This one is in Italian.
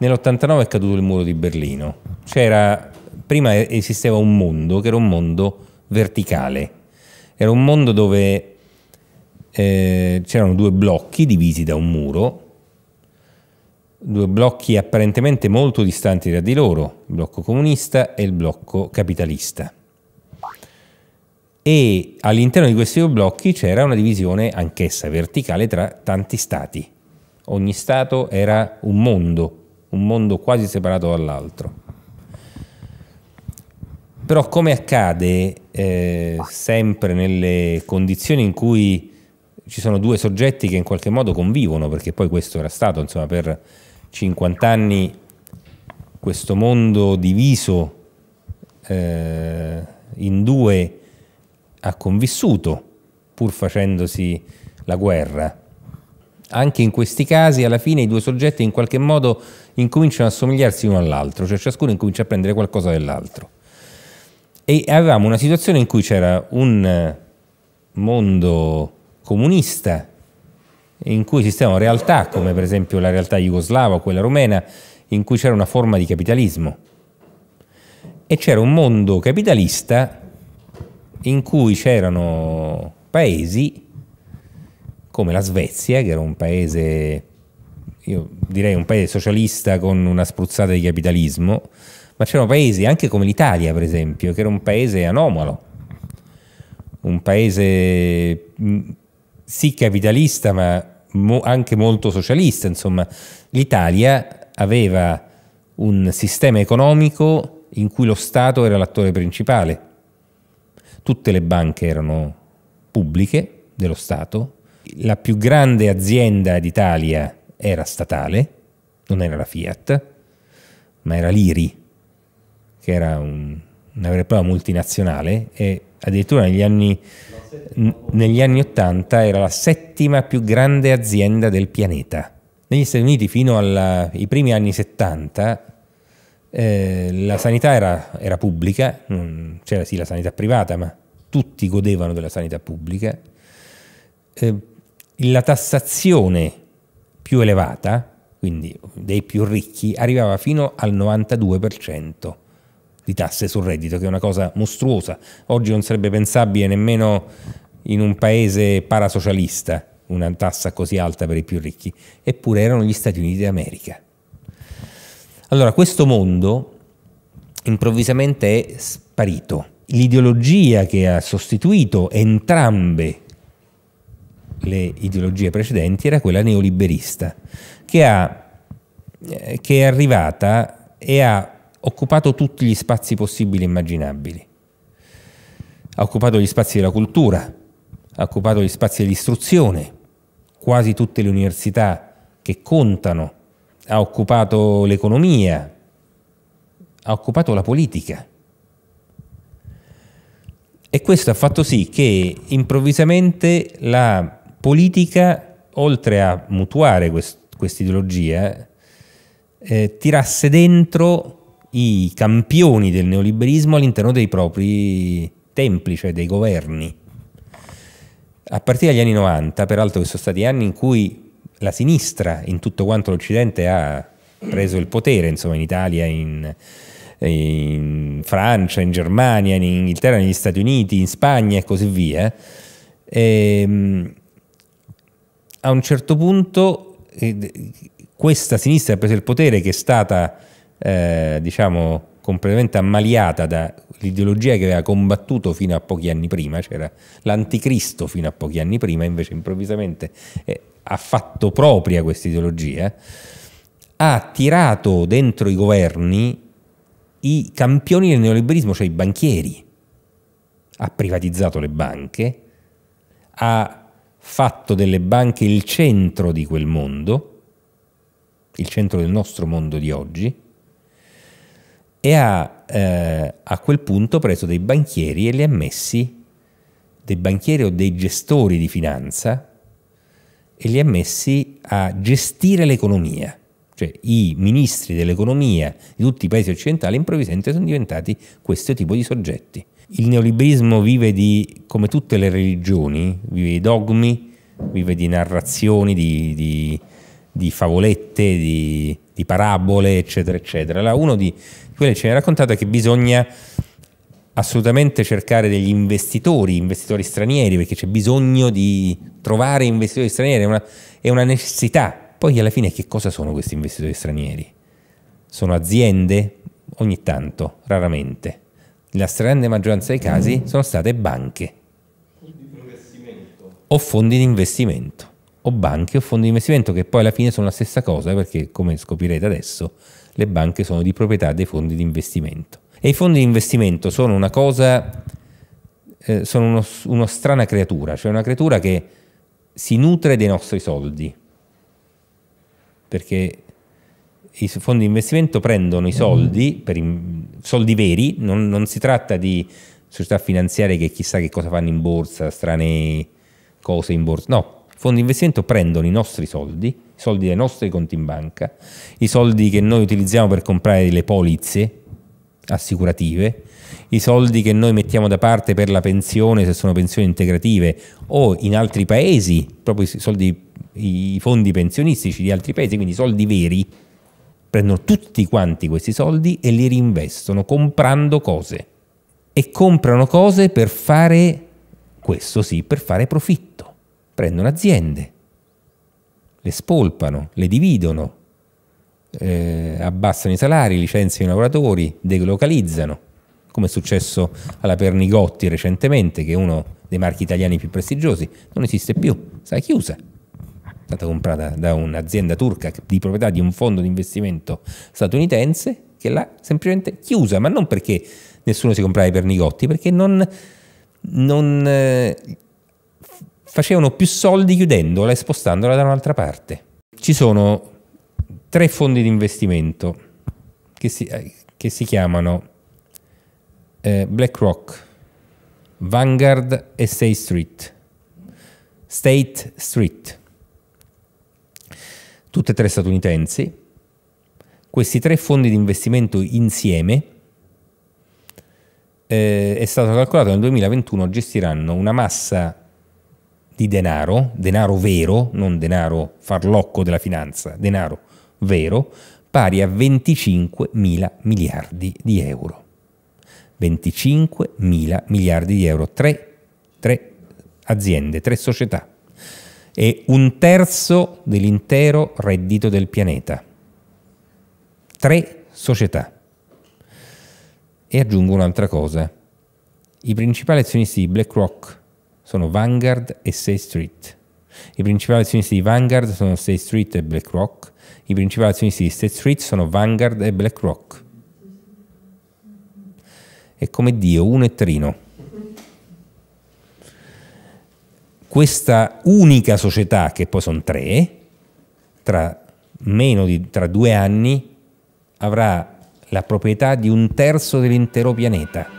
Nell'89 è caduto il muro di Berlino. C'era, prima esisteva un mondo che era un mondo verticale. Era un mondo dove eh, c'erano due blocchi divisi da un muro, due blocchi apparentemente molto distanti tra di loro, il blocco comunista e il blocco capitalista. E all'interno di questi due blocchi c'era una divisione anch'essa verticale tra tanti stati. Ogni stato era un mondo un mondo quasi separato dall'altro. Però come accade eh, sempre nelle condizioni in cui ci sono due soggetti che in qualche modo convivono, perché poi questo era stato, insomma, per 50 anni questo mondo diviso eh, in due ha convissuto, pur facendosi la guerra anche in questi casi alla fine i due soggetti in qualche modo incominciano a somigliarsi uno all'altro, cioè ciascuno incomincia a prendere qualcosa dell'altro. E avevamo una situazione in cui c'era un eh, mondo comunista in cui esistevano realtà come per esempio la realtà jugoslava o quella rumena in cui c'era una forma di capitalismo e c'era un mondo capitalista in cui c'erano paesi come la Svezia, che era un paese, io direi un paese socialista con una spruzzata di capitalismo, ma c'erano paesi anche come l'Italia, per esempio, che era un paese anomalo, un paese mm, sì capitalista, ma anche molto socialista, insomma, l'Italia aveva un sistema economico in cui lo Stato era l'attore principale. Tutte le banche erano pubbliche dello Stato, la più grande azienda d'Italia era statale, non era la Fiat, ma era l'IRI, che era un, una vera e propria multinazionale e addirittura negli anni, negli anni 80 era la settima più grande azienda del pianeta. Negli Stati Uniti fino ai primi anni 70 eh, la sanità era, era pubblica, c'era sì la sanità privata, ma tutti godevano della sanità pubblica. Eh, la tassazione più elevata, quindi dei più ricchi, arrivava fino al 92% di tasse sul reddito, che è una cosa mostruosa. Oggi non sarebbe pensabile nemmeno in un paese parasocialista una tassa così alta per i più ricchi, eppure erano gli Stati Uniti d'America. Allora, questo mondo improvvisamente è sparito. L'ideologia che ha sostituito entrambe le ideologie precedenti era quella neoliberista, che, ha, eh, che è arrivata e ha occupato tutti gli spazi possibili e immaginabili. Ha occupato gli spazi della cultura, ha occupato gli spazi dell'istruzione, quasi tutte le università che contano, ha occupato l'economia, ha occupato la politica. E questo ha fatto sì che improvvisamente la politica, oltre a mutuare questa ideologia, eh, tirasse dentro i campioni del neoliberismo all'interno dei propri templi, cioè dei governi. A partire dagli anni 90, peraltro che sono stati anni in cui la sinistra in tutto quanto l'Occidente ha preso il potere, insomma in Italia, in, in Francia, in Germania, in Inghilterra, negli Stati Uniti, in Spagna e così via, ehm, a un certo punto eh, questa sinistra ha preso il potere, che è stata eh, diciamo, completamente ammaliata dall'ideologia che aveva combattuto fino a pochi anni prima, c'era l'anticristo fino a pochi anni prima, invece improvvisamente eh, ha fatto propria questa ideologia, ha tirato dentro i governi i campioni del neoliberismo, cioè i banchieri, ha privatizzato le banche, ha fatto delle banche il centro di quel mondo, il centro del nostro mondo di oggi, e ha eh, a quel punto preso dei banchieri e li ha messi, dei banchieri o dei gestori di finanza, e li ha messi a gestire l'economia. Cioè i ministri dell'economia di tutti i paesi occidentali improvvisamente sono diventati questo tipo di soggetti il neoliberismo vive di, come tutte le religioni, vive di dogmi, vive di narrazioni, di, di, di favolette, di, di, parabole, eccetera, eccetera. Allora, uno di quelle che ci ha raccontato è che bisogna assolutamente cercare degli investitori, investitori stranieri, perché c'è bisogno di trovare investitori stranieri, è una, è una necessità. Poi alla fine che cosa sono questi investitori stranieri? Sono aziende? Ogni tanto, raramente la stragrande maggioranza dei casi sono state banche o fondi di investimento o banche o fondi di investimento che poi alla fine sono la stessa cosa perché come scoprirete adesso le banche sono di proprietà dei fondi di investimento e i fondi di investimento sono una cosa eh, sono uno, uno strana creatura cioè una creatura che si nutre dei nostri soldi perché i fondi di investimento prendono i mm-hmm. soldi, i, soldi veri, non, non, si tratta di società finanziarie che chissà che cosa fanno in borsa, strane cose in borsa, no, i fondi di investimento prendono i nostri soldi, i soldi dei nostri conti in banca, i soldi che noi utilizziamo per comprare le polizze assicurative, i soldi che noi mettiamo da parte per la pensione, se sono pensioni integrative, o in altri paesi, proprio i, soldi, i fondi pensionistici di altri paesi, quindi soldi veri prendono tutti quanti questi soldi e li reinvestono comprando cose. E comprano cose per fare, questo sì, per fare profitto. Prendono aziende, le spolpano, le dividono, eh, abbassano i salari, licenziano i lavoratori, delocalizzano, come è successo alla Pernigotti recentemente, che è uno dei marchi italiani più prestigiosi, non esiste più, sarà chiusa stata comprata da un'azienda turca di proprietà di un fondo di investimento statunitense che l'ha semplicemente chiusa, ma non perché nessuno si comprava i pernicotti, perché non, non eh, facevano più soldi chiudendola e spostandola da un'altra parte. Ci sono tre fondi di investimento che si, eh, che si chiamano eh, BlackRock, Vanguard e State Street. State Street tutte e tre statunitensi, questi tre fondi di investimento insieme eh, è stato calcolato nel 2021 gestiranno una massa di denaro, denaro vero, non denaro farlocco della finanza, denaro vero, pari a 25 mila miliardi di euro. 25 mila miliardi di euro, tre, tre aziende, tre società è un terzo dell'intero reddito del pianeta. Tre società. E aggiungo un'altra cosa. I principali azionisti di BlackRock sono Vanguard e State Street. I principali azionisti di Vanguard sono State Street e BlackRock. I principali azionisti di State Street sono Vanguard e BlackRock. È come Dio, uno e trino. questa unica società, che poi sono tre, tra, di, tra due anni avrà la proprietà di un terzo dell'intero pianeta.